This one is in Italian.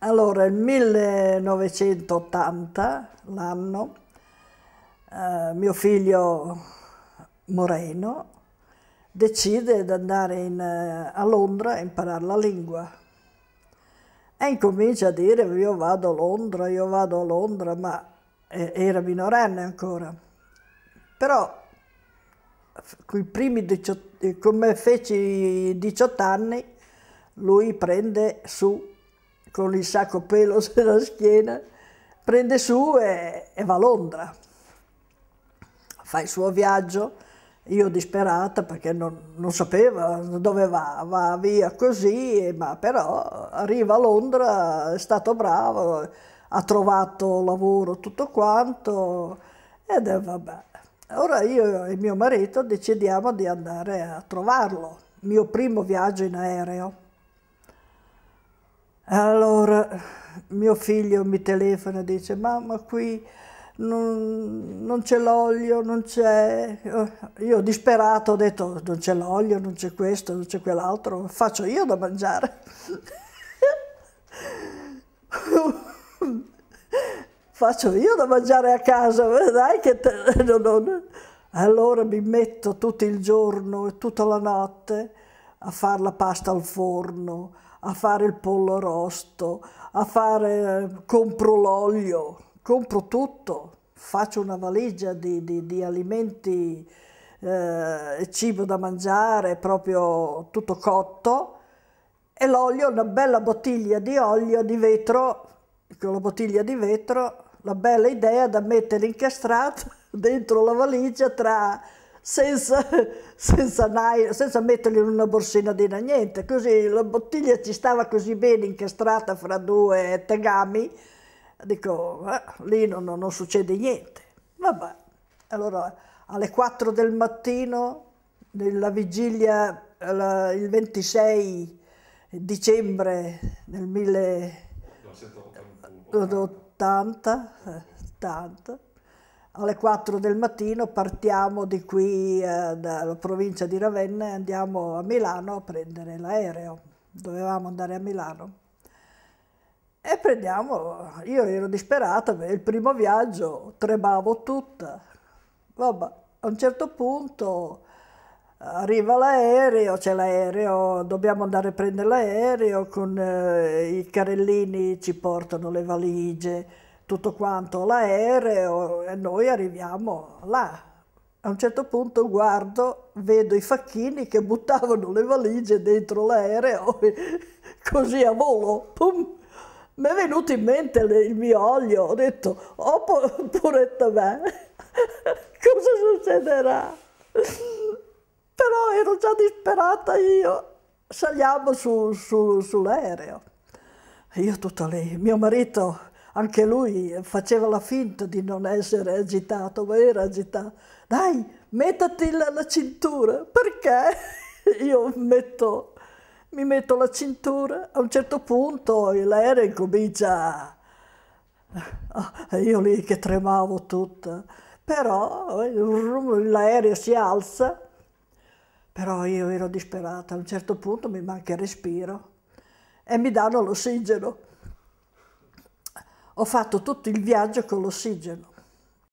Allora, il 1980, l'anno, eh, mio figlio Moreno decide di andare in, eh, a Londra a imparare la lingua e incomincia a dire io vado a Londra, io vado a Londra, ma eh, era minorenne ancora. Però dicio, come feci 18 anni, lui prende su con il sacco pelo sulla schiena, prende su e, e va a Londra. Fa il suo viaggio, io disperata perché non, non sapeva dove va, va via così, ma però arriva a Londra, è stato bravo, ha trovato lavoro, tutto quanto, ed è vabbè. Ora io e mio marito decidiamo di andare a trovarlo, mio primo viaggio in aereo. Allora mio figlio mi telefona e dice mamma qui non, non c'è l'olio, non c'è... Io disperato ho detto non c'è l'olio, non c'è questo, non c'è quell'altro, faccio io da mangiare. faccio io da mangiare a casa, dai che te... non, non... Allora mi metto tutto il giorno e tutta la notte a fare la pasta al forno, a fare il pollo rosto, a fare, eh, compro l'olio, compro tutto, faccio una valigia di, di, di alimenti, eh, cibo da mangiare, proprio tutto cotto, e l'olio, una bella bottiglia di olio di vetro, con la bottiglia di vetro, la bella idea da mettere incastrato dentro la valigia tra senza, senza, senza metterli in una borsina di niente. Così la bottiglia ci stava così bene incastrata fra due tegami, dico, eh, lì non, non, succede niente. Vabbè, allora alle 4 del mattino, nella vigilia, la, il 26 dicembre del 1980, 80, alle 4 del mattino partiamo di qui eh, dalla provincia di Ravenna e andiamo a Milano a prendere l'aereo. Dovevamo andare a Milano. E prendiamo, io ero disperata, il primo viaggio tremavo tutta. Vabbè, a un certo punto arriva l'aereo, c'è l'aereo, dobbiamo andare a prendere l'aereo, con eh, i carellini ci portano le valigie, tutto quanto l'aereo e noi arriviamo là. A un certo punto guardo, vedo i facchini che buttavano le valigie dentro l'aereo così a volo. Mi è venuto in mente il mio olio, ho detto, oh puretta me, cosa succederà? Però ero già disperata io, saliamo su, su, sull'aereo. Io tutta lì, mio marito anche lui faceva la finta di non essere agitato, ma era agitato. Dai, mettati la, la cintura, perché io metto, mi metto la cintura, a un certo punto l'aereo comincia, ah, io lì che tremavo tutta, però l'aereo si alza, però io ero disperata, a un certo punto mi manca il respiro e mi danno l'ossigeno ho fatto tutto il viaggio con l'ossigeno.